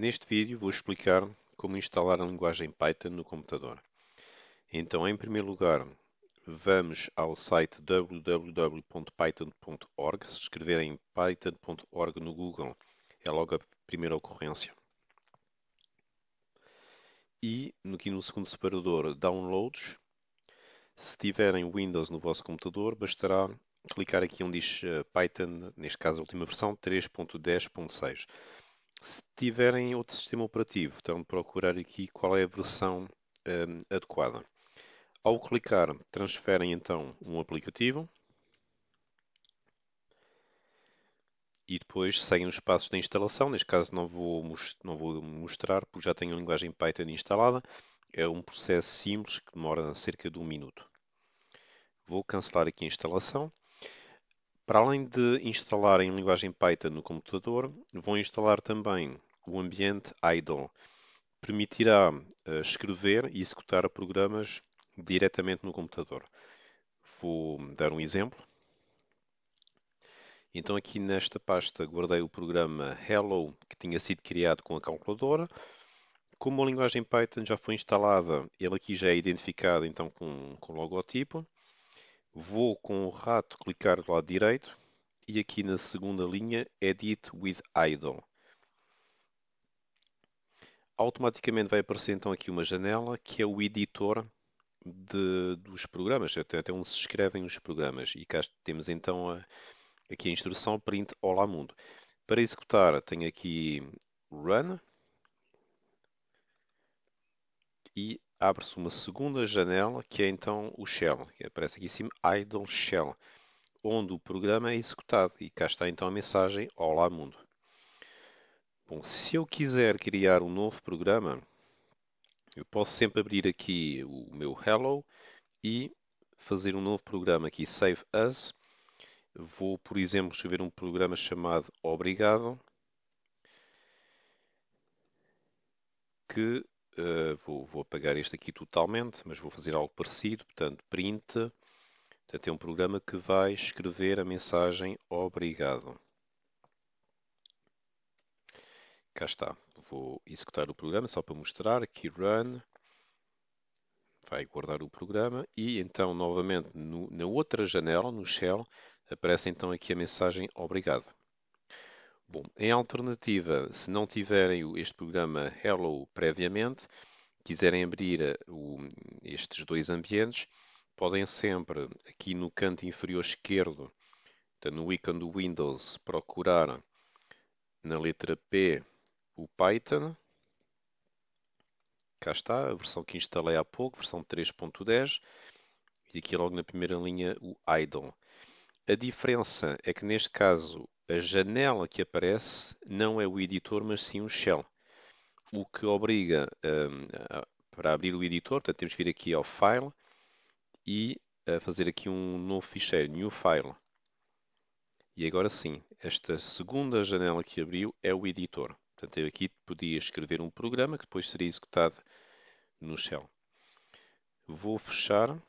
Neste vídeo vou explicar como instalar a linguagem Python no computador. Então, em primeiro lugar, vamos ao site www.python.org. Se escreverem python.org no Google, é logo a primeira ocorrência. E aqui no segundo separador, Downloads. Se tiverem Windows no vosso computador, bastará clicar aqui onde diz eh, Python, neste caso a última versão, 3.10.6. Se tiverem outro sistema operativo, então procurar aqui qual é a versão um, adequada. Ao clicar, transferem então um aplicativo e depois seguem os passos da instalação. Neste caso não vou, não vou mostrar porque já tenho a linguagem Python instalada. É um processo simples que demora cerca de um minuto. Vou cancelar aqui a instalação para além de instalar em linguagem Python no computador, vou instalar também o ambiente idle. Permitirá eh, escrever e executar programas diretamente no computador. Vou dar um exemplo. Então aqui nesta pasta guardei o programa Hello que tinha sido criado com a calculadora. Como a linguagem Python já foi instalada, ele aqui já é identificado então com, com o logotipo. Vou com o rato clicar do lado direito e aqui na segunda linha Edit é with Idle. Automaticamente vai aparecer então aqui uma janela que é o editor de, dos programas, até, até onde se escrevem os programas. E cá temos então a, aqui a instrução print Olá Mundo. Para executar tenho aqui Run e abre-se uma segunda janela que é então o shell, que aparece aqui em cima, idle shell, onde o programa é executado e cá está então a mensagem Olá Mundo. Bom, se eu quiser criar um novo programa, eu posso sempre abrir aqui o meu Hello e fazer um novo programa aqui, Save as. Vou, por exemplo, escrever um programa chamado Obrigado, que eh, vou, vou, apagar este aqui totalmente, mas vou fazer algo parecido, portanto, print. Portanto, é um programa que vai escrever a mensagem obrigado. Cá está. Vou executar o programa só para mostrar. Aqui run. Vai guardar o programa e então novamente no, na outra janela, no shell, aparece então aqui a mensagem obrigado. Bom, em alternativa, se não tiverem este programa Hello previamente, quiserem abrir eh, o, estes dois ambientes, podem sempre, aqui no canto inferior esquerdo, no ícone do Windows, procurar na letra P o Python. Cá está, a versão que instalei há pouco, versão 3.10. E aqui logo na primeira linha o idle. A diferença é que neste caso a janela que aparece não é o editor, mas sim o shell, o que obriga um, a, para abrir o editor, portanto temos que vir aqui ao File e fazer aqui um novo ficheiro, New File. E agora sim, esta segunda janela que abriu é o editor. Portanto, eu aqui podia escrever um programa que depois seria executado no shell. Vou fechar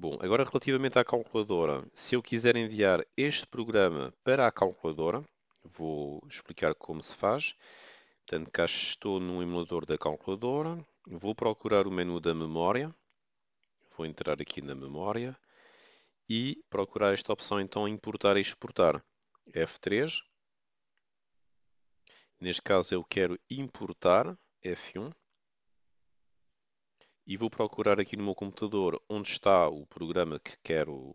Bom, agora relativamente à calculadora, se eu quiser enviar este programa para a calculadora, vou explicar como se faz. Portanto, cá estou no emulador da calculadora, vou procurar o menu da memória, vou entrar aqui na memória e procurar esta opção então importar e exportar. F3. Neste caso eu quero importar F1 e vou procurar aqui no meu computador onde está o programa que quero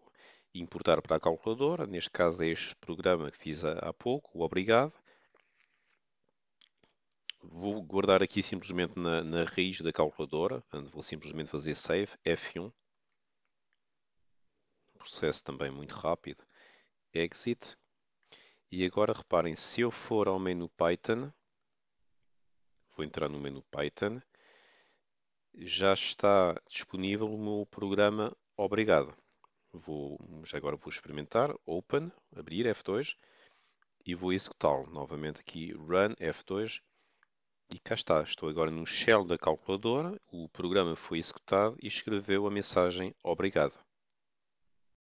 importar para a calculadora. Neste caso é este programa que fiz há pouco, o Obrigado. Vou guardar aqui simplesmente na, na raiz da calculadora, vou simplesmente fazer Save, F1. Processo também muito rápido. Exit. E agora reparem, se eu for ao menu Python, vou entrar no menu Python, já está disponível o meu programa Obrigado. Vou, já agora vou experimentar, Open, abrir F2 e vou executá-lo. Novamente aqui, Run F2 e cá está. Estou agora no shell da calculadora, o programa foi executado e escreveu a mensagem Obrigado.